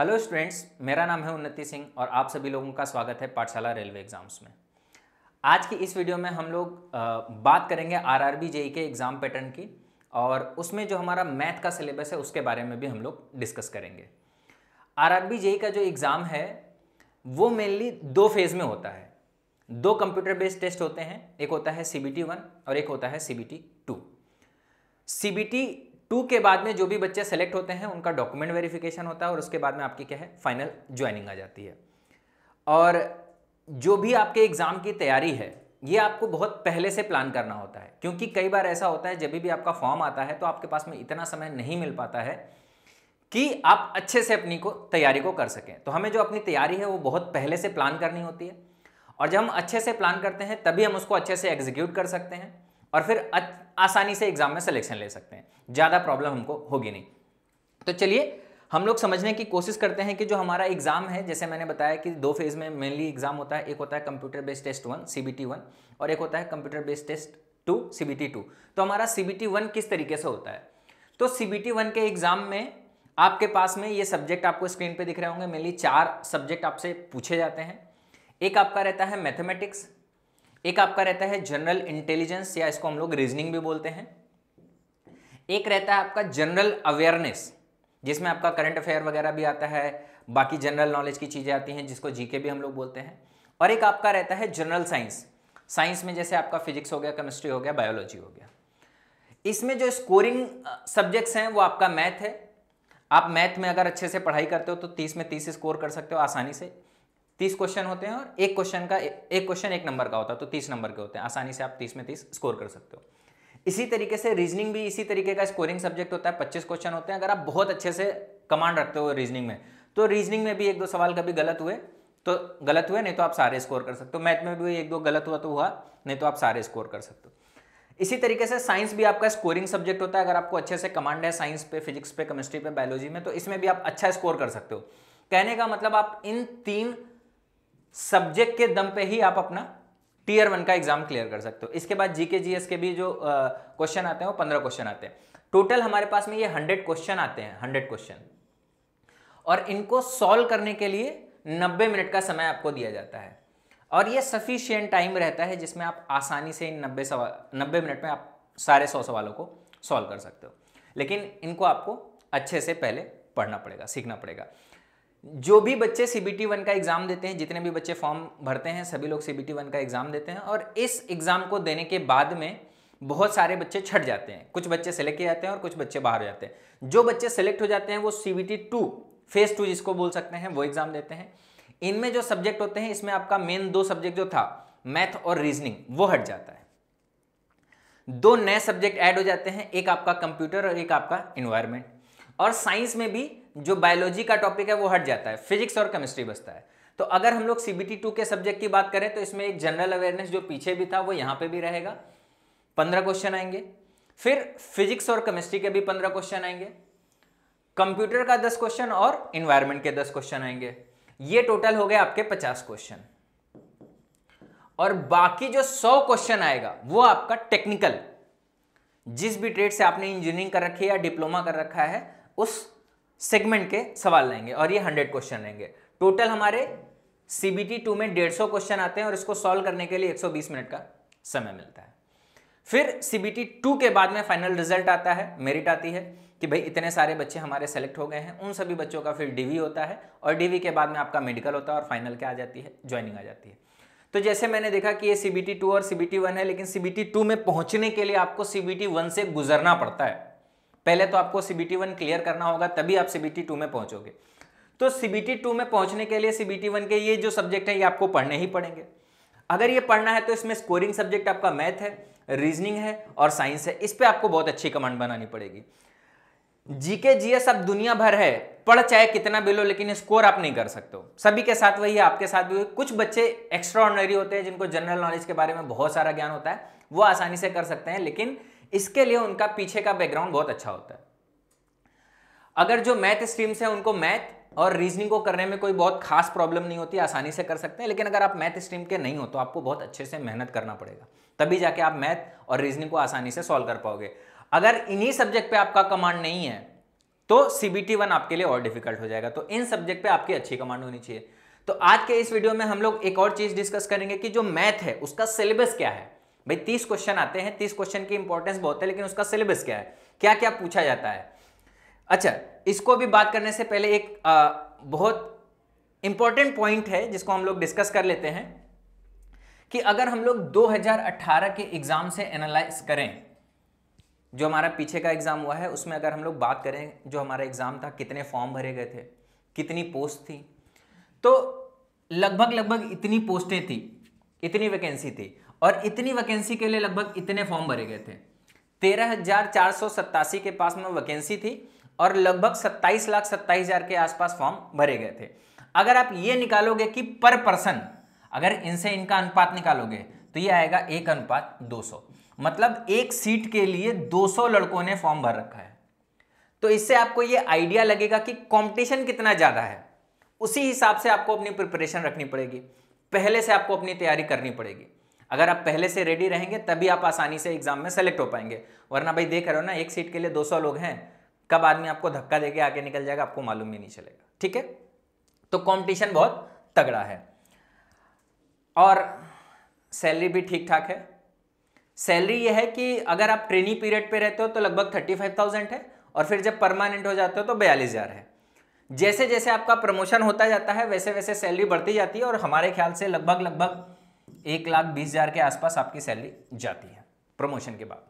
hello students मेरा नाम है उन्नति सिंह और आप सभी लोगों का स्वागत है पाठशाला रेलवे एग्जाम्स में आज की इस वीडियो में हम लोग बात करेंगे आर आर बी जेई के एग्ज़ाम पैटर्न की और उसमें जो हमारा मैथ का सिलेबस है उसके बारे में भी हम लोग डिस्कस करेंगे आर आर बी जेई का जो एग्ज़ाम है वो मेनली दो फेज़ में होता है दो कंप्यूटर बेस्ड टेस्ट होते हैं एक होता है सी बी टी वन और एक होता है C B T two C B T two के बाद में जो भी बच्चे सेलेक्ट होते हैं उनका डॉक्यूमेंट वेरिफिकेशन होता है और उसके बाद में आपकी क्या है फाइनल ज्वाइनिंग आ जाती है और जो भी आपके एग्ज़ाम की तैयारी है ये आपको बहुत पहले से प्लान करना होता है क्योंकि कई बार ऐसा होता है जब भी आपका फॉर्म आता है तो आपके पास में इतना समय नहीं मिल पाता है कि आप अच्छे से अपनी को तैयारी को कर सकें तो हमें जो अपनी तैयारी है वो बहुत पहले से प्लान करनी होती है और जब हम अच्छे से प्लान करते हैं तभी हम उसको अच्छे से एग्जीक्यूट कर सकते हैं और फिर आसानी से एग्जाम में सिलेक्शन ले सकते हैं ज़्यादा प्रॉब्लम हमको होगी नहीं तो चलिए हम लोग समझने की कोशिश करते हैं कि जो हमारा एग्जाम है जैसे मैंने बताया कि दो फेज में मेनली एग्जाम होता है एक होता है computer based test one C B T one और एक होता है computer based test two C B T two तो हमारा सीबीटी वन किस तरीके से होता है तो सीबीटी वन के एग्जाम में आपके पास में ये सब्जेक्ट आपको स्क्रीन पर दिख रहे होंगे मेनली चार सब्जेक्ट आपसे पूछे जाते हैं एक आपका रहता है मैथमेटिक्स एक आपका रहता है जनरल इंटेलिजेंस या इसको हम लोग रीजनिंग भी बोलते हैं एक रहता है आपका जनरल अवेयरनेस जिसमें आपका करंट अफेयर वगैरह भी आता है बाकी जनरल नॉलेज की चीज़ें आती हैं जिसको जीके भी हम लोग बोलते हैं और एक आपका रहता है जनरल साइंस साइंस में जैसे आपका फिजिक्स हो गया केमिस्ट्री हो गया बायोलॉजी हो गया इसमें जो स्कोरिंग सब्जेक्ट्स हैं वो आपका मैथ है आप मैथ में अगर अच्छे से पढ़ाई करते हो तो तीस में तीस स्कोर कर सकते हो आसानी से तीस क्वेश्चन होते हैं और एक क्वेश्चन का एक क्वेश्चन एक नंबर का होता है तो तीस नंबर के होते हैं आसानी से आप तीस में तीस स्कोर कर सकते हो इसी तरीके से रीजनिंग भी इसी तरीके का स्कोरिंग सब्जेक्ट होता है पच्चीस क्वेश्चन होते हैं अगर आप बहुत अच्छे से कमांड रखते हो रीजनिंग में तो रीजनिंग में भी एक दो सवाल कभी गलत हुए तो गलत हुए नहीं तो आप सारे स्कोर कर सकते हो मैथ में भी एक दो गलत हुआ तो हुआ नहीं तो आप सारे स्कोर कर सकते हो इसी तरीके से साइंस भी आपका स्कोरिंग सब्जेक्ट होता है अगर आपको अच्छे से कमांड है साइंस पे फिजिक्स पे केमिस्ट्री पे बायोलॉजी में तो इसमें भी आप अच्छा स्कोर कर सकते हो कहने का मतलब आप इन तीन सब्जेक्ट के दम पे ही आप अपना टीयर वन का एग्जाम क्लियर कर सकते हो इसके बाद जीके जीएस के भी जो क्वेश्चन आते हैं वो पंद्रह क्वेश्चन आते हैं टोटल हमारे पास में ये हंड्रेड क्वेश्चन आते हैं हंड्रेड क्वेश्चन और इनको सॉल्व करने के लिए नब्बे मिनट का समय आपको दिया जाता है और ये सफिशियंट टाइम रहता है जिसमें आप आसानी से इन नब्बे सवाल नब्बे मिनट में आप सारे सौ सवालों को सॉल्व कर सकते हो लेकिन इनको आपको अच्छे से पहले पढ़ना पड़ेगा सीखना पड़ेगा जो भी बच्चे सी बी टी वन का एग्ज़ाम देते हैं जितने भी बच्चे फॉर्म भरते हैं सभी लोग सी बी टी वन का एग्ज़ाम देते हैं और इस एग्ज़ाम को देने के बाद में बहुत सारे बच्चे छट जाते हैं कुछ बच्चे सेलेक्ट किए जाते हैं और कुछ बच्चे बाहर हो जाते हैं जो बच्चे सेलेक्ट हो जाते हैं वो C B T two phase two जिसको बोल सकते हैं वो एग्ज़ाम देते हैं इनमें जो सब्जेक्ट होते हैं इसमें आपका मेन दो सब्जेक्ट जो था मैथ और रीजनिंग वो हट जाता है दो नए सब्जेक्ट ऐड हो जाते हैं एक आपका कंप्यूटर और एक आपका इन्वायरमेंट और साइंस में भी जो बायोलॉजी का टॉपिक है वो हट जाता है फिजिक्स और केमिस्ट्री बचता है तो अगर हम लोग सी टू के सब्जेक्ट की बात करें तो इसमें एक जनरल अवेयरनेस जो पीछे भी था वो यहाँ पे भी रहेगा पंद्रह क्वेश्चन आएंगे फिर फिजिक्स और केमिस्ट्री के भी पंद्रह क्वेश्चन आएंगे कंप्यूटर का दस क्वेश्चन और इन्वायरमेंट के दस क्वेश्चन आएंगे ये टोटल हो गए आपके पचास क्वेश्चन और बाकी जो सौ क्वेश्चन आएगा वो आपका टेक्निकल जिस भी ट्रेड से आपने इंजीनियरिंग कर रखी है या डिप्लोमा कर रखा है उस सेगमेंट के सवाल लेंगे और ये हंड्रेड क्वेश्चन रहेंगे टोटल हमारे सी बी टी टू में डेढ़ सौ क्वेश्चन आते हैं और इसको सॉल्व करने के लिए एक सौ बीस मिनट का समय मिलता है फिर सी बी टी टू के बाद में फाइनल रिजल्ट आता है मेरिट आती है कि भाई इतने सारे बच्चे हमारे सेलेक्ट हो गए हैं उन सभी बच्चों का फिर डीवी होता है और डीवी के बाद में आपका मेडिकल होता है और फाइनल क्या आ जाती है ज्वाइनिंग आ जाती है तो जैसे मैंने देखा कि ये सी बी टी टू और सी बी टी वन है लेकिन सी बी टी टू में पहुंचने के लिए आपको सी बी टी वन से गुजरना पड़ता है पहले तो आपको सी वन क्लियर करना होगा तभी आप सी टू में पहुंचोगे तो सी टू में पहुंचने के लिए सी वन के ये जो सब्जेक्ट है ये आपको पढ़ने ही पड़ेंगे अगर ये पढ़ना है तो इसमें स्कोरिंग सब्जेक्ट आपका मैथ है रीजनिंग है और साइंस है इस पर आपको बहुत अच्छी कमांड बनानी पड़ेगी जीके जीएस अब दुनिया भर है पढ़ चाहे कितना भी लो लेकिन स्कोर आप नहीं कर सकते हो सभी के साथ वही है आपके साथ भी कुछ बच्चे एक्स्ट्रा ऑर्डनरी होते हैं जिनको जनरल नॉलेज के बारे में बहुत सारा ज्ञान होता है वो आसानी से कर सकते हैं लेकिन इसके लिए उनका पीछे का बैकग्राउंड बहुत अच्छा होता है अगर जो मैथ स्ट्रीम से उनको मैथ और रीजनिंग को करने में कोई बहुत खास प्रॉब्लम नहीं होती आसानी से कर सकते हैं लेकिन अगर आप मैथ स्ट्रीम के नहीं हो तो आपको बहुत अच्छे से मेहनत करना पड़ेगा तभी जाके आप मैथ और रीजनिंग को आसानी से सॉल्व कर पाओगे अगर इन्हीं सब्जेक्ट पे आपका कमांड नहीं है तो सी वन आपके लिए और डिफिकल्ट हो जाएगा तो इन सब्जेक्ट पे आपकी अच्छी कमांड होनी चाहिए तो आज के इस वीडियो में हम लोग एक और चीज़ डिस्कस करेंगे कि जो मैथ है उसका सिलेबस क्या है भाई तीस क्वेश्चन आते हैं तीस क्वेश्चन की इंपॉर्टेंस बहुत है लेकिन उसका सिलेबस क्या है क्या क्या पूछा जाता है अच्छा इसको भी बात करने से पहले एक आ, बहुत इंपॉर्टेंट पॉइंट है जिसको हम लोग डिस्कस कर लेते हैं कि अगर हम लोग 2018 के एग्जाम से एनालाइज करें जो हमारा पीछे का एग्जाम हुआ है उसमें अगर हम लोग बात करें जो हमारा एग्जाम था कितने फॉर्म भरे गए थे कितनी पोस्ट थी तो लगभग लगभग इतनी पोस्टें थी इतनी वैकेंसी थी और इतनी वैकेंसी के लिए लगभग इतने फॉर्म भरे गए थे तेरह हजार चार सौ सत्तासी के पास में वैकेंसी थी और लगभग सत्ताईस लाख सत्ताईस हजार के आसपास फॉर्म भरे गए थे अगर आप ये निकालोगे कि पर पर्सन अगर इनसे इनका अनुपात निकालोगे तो ये आएगा एक अनुपात दो सौ मतलब एक सीट के लिए दो सौ लड़कों ने फॉर्म भर रखा है तो इससे आपको ये आइडिया लगेगा कि कंपटीशन कितना ज़्यादा है उसी हिसाब से आपको अपनी प्रिपरेशन रखनी पड़ेगी पहले से आपको अपनी तैयारी करनी पड़ेगी अगर आप पहले से रेडी रहेंगे तभी आप आसानी से एग्जाम में सेलेक्ट हो पाएंगे वरना भाई देख रहे हो ना एक सीट के लिए 200 लोग हैं कब आदमी आपको धक्का देके आगे निकल जाएगा आपको मालूम ही नहीं चलेगा ठीक है तो कंपटीशन बहुत तगड़ा है और सैलरी भी ठीक ठाक है सैलरी यह है कि अगर आप ट्रेनिंग पीरियड पर रहते हो तो लगभग थर्टी फाइव थाउजेंड है और फिर जब परमानेंट हो जाते हो तो बयालीस हज़ार है जैसे जैसे आपका प्रमोशन होता जाता है वैसे वैसे सैलरी बढ़ती जाती है और हमारे ख्याल से लगभग लगभग एक लाख बीस हज़ार के आसपास आपकी सैलरी जाती है प्रमोशन के बाद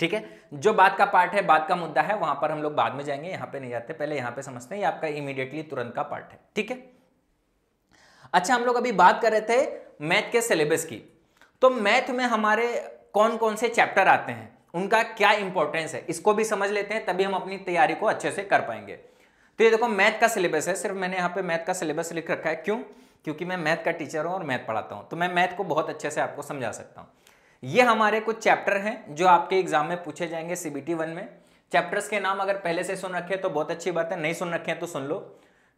ठीक है जो बात का पार्ट है बात का मुद्दा है वहां पर हम लोग बाद में जाएंगे यहां पे नहीं जाते पहले यहां पे समझते हैं ये आपका इमीडिएटली तुरंत का पार्ट है ठीक है अच्छा हम लोग अभी बात कर रहे थे मैथ के सिलेबस की तो मैथ में हमारे कौन कौन से चैप्टर आते हैं उनका क्या इंपॉर्टेंस है इसको भी समझ लेते हैं तभी हम अपनी तैयारी को अच्छे से कर पाएंगे तो ये देखो मैथ का सिलेबस है सिर्फ मैंने यहाँ पे मैथ का सिलेबस लिख रखा है क्यों क्योंकि मैं मैथ का टीचर हूँ और मैथ पढ़ाता हूँ तो मैं मैथ को बहुत अच्छे से आपको समझा सकता हूँ ये हमारे कुछ चैप्टर हैं जो आपके एग्जाम में पूछे जाएंगे सी बी में चैप्टर्स के नाम अगर पहले से सुन रखे तो बहुत अच्छी बात है नहीं सुन रखे हैं तो सुन लो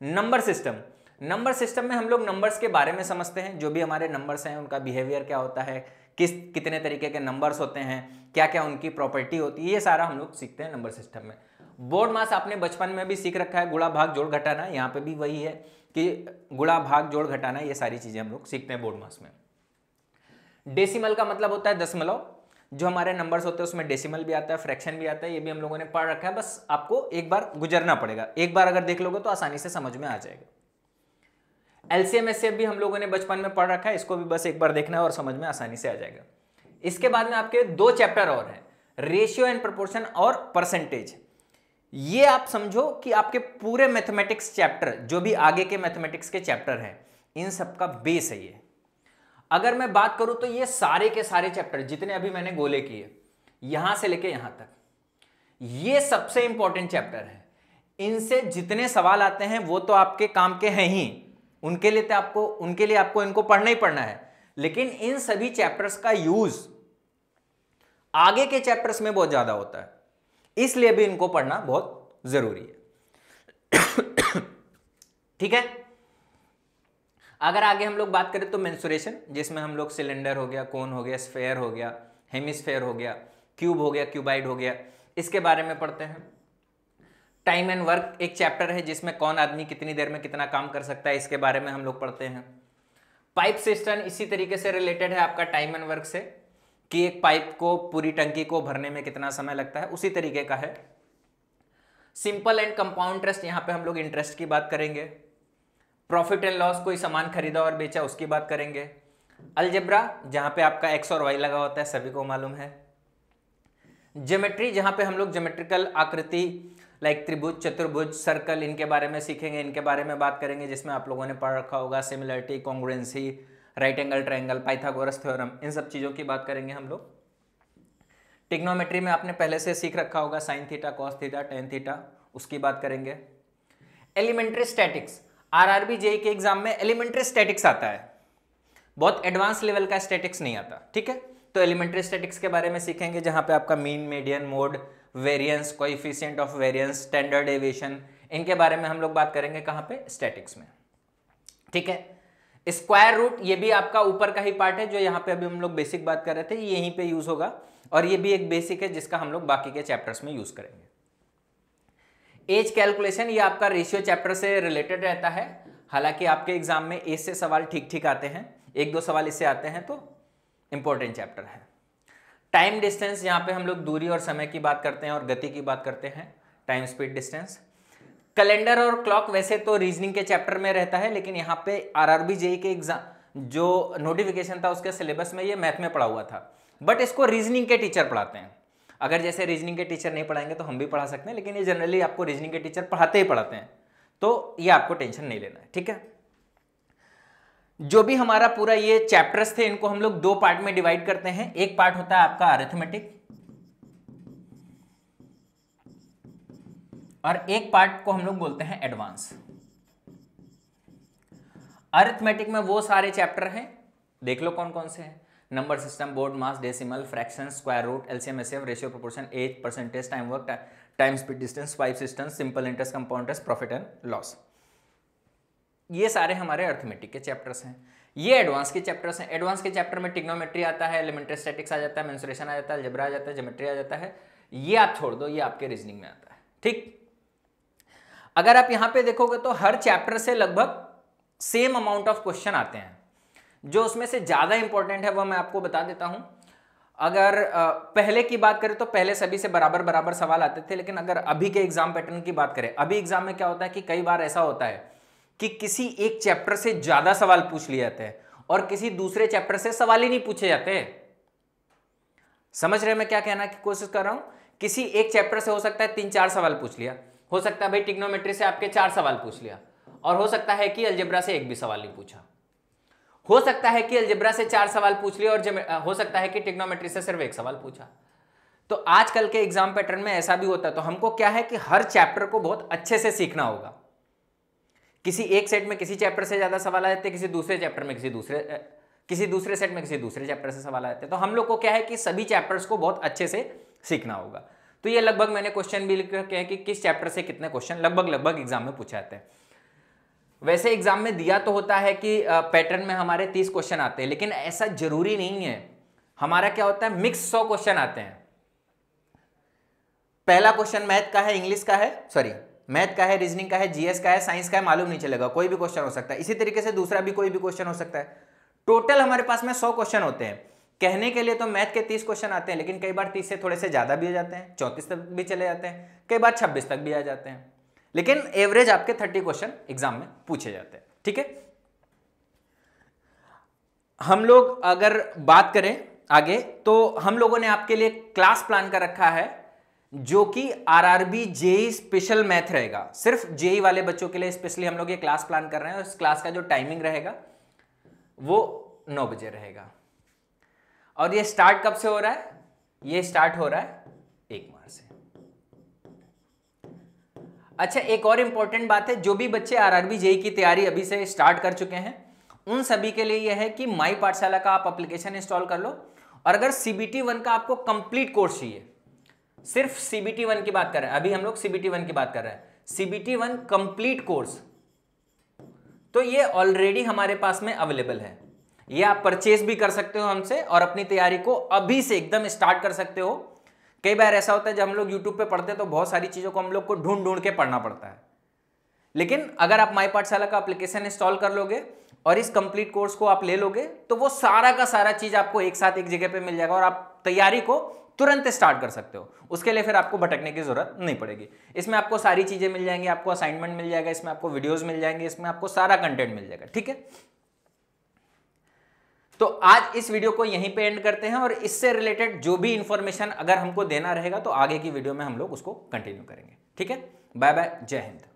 नंबर सिस्टम नंबर सिस्टम में हम लोग नंबर्स के बारे में समझते हैं जो भी हमारे नंबर्स हैं उनका बिहेवियर क्या होता है किस कितने तरीके के नंबर्स होते हैं क्या क्या उनकी प्रॉपर्टी होती है ये सारा हम लोग सीखते हैं नंबर सिस्टम में बोर्ड मास आपने बचपन में भी सीख रखा है गुड़ा भाग जोड़ घटाना यहाँ पे भी वही है कि गुड़ा भाग जोड़ घटाना ये सारी चीज़ें हम लोग सीखते हैं बोर्ड मास में डेसिमल का मतलब होता है दशमलव जो हमारे नंबर्स होते हैं उसमें डेसिमल भी आता है फ्रैक्शन भी आता है ये भी हम लोगों ने पढ़ रखा है बस आपको एक बार गुजरना पड़ेगा एक बार अगर देख लोगे तो आसानी से समझ में आ जाएगा एलसीएम एस भी हम लोगों ने बचपन में पढ़ रखा है इसको भी बस एक बार देखना है और समझ में आसानी से आ जाएगा इसके बाद में आपके दो चैप्टर और हैं रेशियो एंड प्रोपोर्शन और परसेंटेज ये आप समझो कि आपके पूरे मैथमेटिक्स चैप्टर जो भी आगे के मैथमेटिक्स के चैप्टर हैं इन सब का बेस है ये अगर मैं बात करूं तो ये सारे के सारे चैप्टर जितने अभी मैंने गोले किए यहां से लेके यहां तक ये सबसे इंपॉर्टेंट चैप्टर है इनसे जितने सवाल आते हैं वो तो आपके काम के हैं ही उनके लिए तो आपको उनके लिए आपको इनको पढ़ना ही पढ़ना है लेकिन इन सभी चैप्टर्स का यूज आगे के चैप्टर्स में बहुत ज्यादा होता है इसलिए भी इनको पढ़ना बहुत जरूरी है ठीक है अगर आगे हम लोग बात करें तो मेन्सुरेशन जिसमें हम लोग सिलेंडर हो गया कोन हो गया स्फेयर हो गया हेमिस्फेयर हो गया क्यूब हो गया क्यूबाइड हो गया इसके बारे में पढ़ते हैं टाइम एंड वर्क एक चैप्टर है जिसमें कौन आदमी कितनी देर में कितना काम कर सकता है इसके बारे में हम लोग पढ़ते हैं पाइप सिस्टम इसी तरीके से रिलेटेड है आपका टाइम एंड वर्क से कि एक पाइप को पूरी टंकी को भरने में कितना समय लगता है उसी तरीके का है सिंपल एंड कंपाउंड इंटरेस्ट यहां पे हम लोग इंटरेस्ट की बात करेंगे प्रॉफिट एंड लॉस कोई सामान खरीदा और बेचा उसकी बात करेंगे अलजेब्रा जहां पे आपका एक्स और वाई लगा होता है सभी को मालूम है ज्योमेट्री जहां पे हम लोग ज्योमेट्रिकल आकृति लाइक त्रिभुज चतुर्भुज सर्कल इनके बारे में सीखेंगे इनके बारे में बात करेंगे जिसमें आप लोगों ने पढ़ रखा होगा similarity congruency right angle triangle Pythagoras theorem इन सब चीज़ों की बात करेंगे हम लोग टिग्नोमेट्री में आपने पहले से सीख रखा होगा sine theta cos theta tan theta उसकी बात करेंगे एलिमेंट्री स्टैटिक्स आरआरबी जेई के एग्जाम में एलिमेंट्री स्टैटिक्स आता है बहुत एडवांस लेवल का स्टैटिक्स नहीं आता ठीक है तो एलिमेंट्री स्टैटिक्स के बारे में सीखेंगे जहाँ पे आपका mean median mode variance coefficient of variance standard deviation इनके बारे में हम लोग बात करेंगे कहाँ पे स्टैटिक्स में ठीक है स्क्वायर रूट ये भी आपका ऊपर का ही पार्ट है जो यहाँ पे अभी हम लोग बेसिक बात कर रहे थे यहीं पे यूज होगा और ये भी एक बेसिक है जिसका हम लोग बाकी के चैप्टर्स में यूज करेंगे एज कैलकुलेशन ये आपका रेशियो चैप्टर से रिलेटेड रहता है हालांकि आपके एग्जाम में एज से सवाल ठीक ठीक आते हैं एक दो सवाल इससे आते हैं तो इंपॉर्टेंट चैप्टर है टाइम डिस्टेंस यहाँ पे हम लोग दूरी और समय की बात करते हैं और गति की बात करते हैं टाइम स्पीड डिस्टेंस कैलेंडर और क्लॉक वैसे तो रीजनिंग के चैप्टर में रहता है लेकिन यहाँ पे आरआरबी जेई के एग्जाम जो नोटिफिकेशन था उसके सिलेबस में ये मैथ में पढ़ा हुआ था बट इसको रीजनिंग के टीचर पढ़ाते हैं अगर जैसे रीजनिंग के टीचर नहीं पढ़ाएंगे तो हम भी पढ़ा सकते हैं लेकिन ये जनरली आपको रीजनिंग के टीचर पढ़ाते ही पढ़ाते हैं तो ये आपको टेंशन नहीं लेना है ठीक है जो भी हमारा पूरा ये चैप्टर्स थे इनको हम लोग दो पार्ट में डिवाइड करते हैं एक पार्ट होता है आपका अरिथमेटिक और एक पार्ट को हम लोग बोलते हैं एडवांस अर्थमेटिक में वो सारे चैप्टर हैं देख लो कौन कौन से हैं number system BODMAS decimal fraction square root LCM HCF ratio proportion age percentage time work time speed distance pipe cistern simple interest compound interest profit and loss ये सारे हमारे अर्थमेटिक के चैप्टर्स हैं ये एडवांस के चैप्टर्स हैं advance के chapter में टिग्नोमेट्री आता है एलिमेंट्री स्टेटिक्स आ जाता है मेन्सुरेशन आ जाता है जबरा आ जाता है जोमेट्री आ जाता है ये आप छोड़ दो ये आपके रीजनिंग में आता है ठीक अगर आप यहां पे देखोगे तो हर चैप्टर से लगभग सेम अमाउंट ऑफ क्वेश्चन आते हैं जो उसमें से ज़्यादा इंपॉर्टेंट है वह मैं आपको बता देता हूं अगर पहले की बात करें तो पहले सभी से बराबर बराबर सवाल आते थे लेकिन अगर अभी के एग्जाम पैटर्न की बात करें अभी एग्जाम में क्या होता है कि कई बार ऐसा होता है कि किसी एक चैप्टर से ज़्यादा सवाल पूछ लिए जाते हैं और किसी दूसरे चैप्टर से सवाल ही नहीं पूछे जाते समझ रहे मैं क्या कहना की कोशिश कर रहा हूं किसी एक चैप्टर से हो सकता है तीन चार सवाल पूछ लिया हो सकता है भाई टिग्नोमेट्री से आपके चार सवाल पूछ लिया और हो सकता है कि अलजेब्रा से एक भी सवाल नहीं पूछा हो सकता है कि अलजेब्रा से चार सवाल पूछ लिया और हो सकता है कि टिग्नोमेट्री से सिर्फ एक सवाल पूछा तो आजकल के एग्जाम पैटर्न में ऐसा भी होता है तो हमको क्या है कि हर चैप्टर को बहुत अच्छे से सीखना होगा किसी एक सेट में किसी चैप्टर से ज़्यादा सवाल आ जाते किसी दूसरे चैप्टर में किसी दूसरे किसी दूसरे सेट में किसी दूसरे चैप्टर से सवाल आ जाते तो हम लोग को क्या है कि सभी चैप्टर्स को बहुत अच्छे से सीखना होगा तो ये लगभग मैंने क्वेश्चन भी लिख रखे हैं कि किस चैप्टर से कितने क्वेश्चन लगभग लगभग एग्जाम में पूछे जाते हैं वैसे एग्जाम में दिया तो होता है कि पैटर्न में हमारे तीस क्वेश्चन आते हैं लेकिन ऐसा जरूरी नहीं है हमारा क्या होता है मिक्स सौ क्वेश्चन आते हैं पहला क्वेश्चन मैथ का है इंग्लिश का है सॉरी मैथ का है रीजनिंग का है जीएस का है साइंस का है मालूम नहीं चलेगा कोई भी क्वेश्चन हो सकता है इसी तरीके से दूसरा भी कोई भी क्वेश्चन हो सकता है टोटल हमारे पास में सौ क्वेश्चन होते हैं कहने के लिए तो मैथ के तीस क्वेश्चन आते हैं लेकिन कई बार तीस से थोड़े से ज़्यादा भी आ जाते हैं चौंतीस तक भी चले जाते हैं कई बार छब्बीस तक भी आ जाते हैं लेकिन एवरेज आपके थर्टी क्वेश्चन एग्जाम में पूछे जाते हैं ठीक है हम लोग अगर बात करें आगे तो हम लोगों ने आपके लिए क्लास प्लान कर रखा है जो कि R R B JE special math रहेगा सिर्फ जेई e वाले बच्चों के लिए स्पेशली हम लोग ये क्लास प्लान कर रहे हैं और इस क्लास का जो टाइमिंग रहेगा वो नौ बजे रहेगा और ये स्टार्ट कब से हो रहा है ये स्टार्ट हो रहा है एक मार्च से अच्छा एक और इंपॉर्टेंट बात है जो भी बच्चे आरआरबी जेई e की तैयारी अभी से स्टार्ट कर चुके हैं उन सभी के लिए यह है कि माई पाठशाला का आप अप्लीकेशन इंस्टॉल कर लो और अगर सीबीटी वन का आपको कंप्लीट कोर्स चाहिए सिर्फ सीबीटी वन की बात कर रहे हैं अभी हम लोग सीबीटी वन की बात कर रहे हैं सीबीटी वन कंप्लीट कोर्स तो ये ऑलरेडी हमारे पास में अवेलेबल है ये आप परचेस भी कर सकते हो हमसे और अपनी तैयारी को अभी से एकदम स्टार्ट कर सकते हो कई बार ऐसा होता है जब हम लोग यूट्यूब पे पढ़ते हैं तो बहुत सारी चीज़ों को हम लोग को ढूंढ ढूंढ के पढ़ना पड़ता है लेकिन अगर आप माई पाठशाला का अप्लीकेशन इंस्टॉल कर लोगे और इस कंप्लीट कोर्स को आप ले लोगे तो वो सारा का सारा चीज़ आपको एक साथ एक जगह पे मिल जाएगा और आप तैयारी को तुरंत स्टार्ट कर सकते हो उसके लिए फिर आपको भटकने की जरूरत नहीं पड़ेगी इसमें आपको सारी चीज़ें मिल जाएंगी आपको असाइनमेंट मिल जाएगा इसमें आपको वीडियोज़ मिल जाएंगे इसमें आपको सारा कंटेंट मिल जाएगा ठीक है तो आज इस वीडियो को यहीं पे एंड करते हैं और इससे रिलेटेड जो भी इंफॉर्मेशन अगर हमको देना रहेगा तो आगे की वीडियो में हम लोग उसको कंटिन्यू करेंगे ठीक है बाय बाय जय हिंद